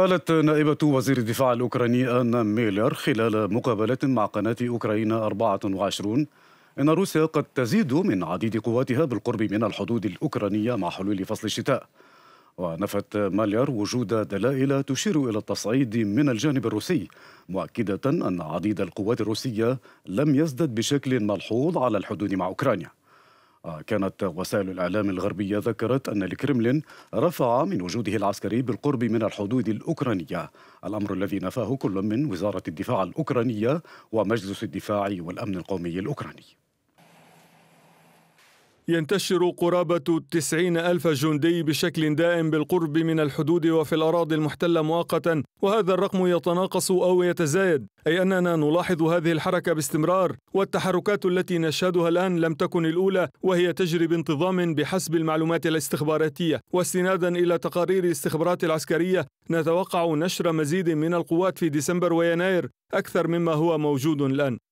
قالت نائبة وزير الدفاع الأوكراني أن ميلر خلال مقابلة مع قناة أوكرانيا 24 إن روسيا قد تزيد من عديد قواتها بالقرب من الحدود الأوكرانية مع حلول فصل الشتاء ونفت ماليار وجود دلائل تشير إلى التصعيد من الجانب الروسي مؤكدة أن عديد القوات الروسية لم يزدد بشكل ملحوظ على الحدود مع أوكرانيا آه، كانت وسائل الإعلام الغربية ذكرت أن الكرملين رفع من وجوده العسكري بالقرب من الحدود الأوكرانية الأمر الذي نفاه كل من وزارة الدفاع الأوكرانية ومجلس الدفاع والأمن القومي الأوكراني ينتشر قرابة 90 ألف جندي بشكل دائم بالقرب من الحدود وفي الأراضي المحتلة مؤقتا وهذا الرقم يتناقص أو يتزايد أي أننا نلاحظ هذه الحركة باستمرار والتحركات التي نشهدها الآن لم تكن الأولى وهي تجري بانتظام بحسب المعلومات الاستخباراتية واستنادا إلى تقارير الاستخبارات العسكرية نتوقع نشر مزيد من القوات في ديسمبر ويناير أكثر مما هو موجود الآن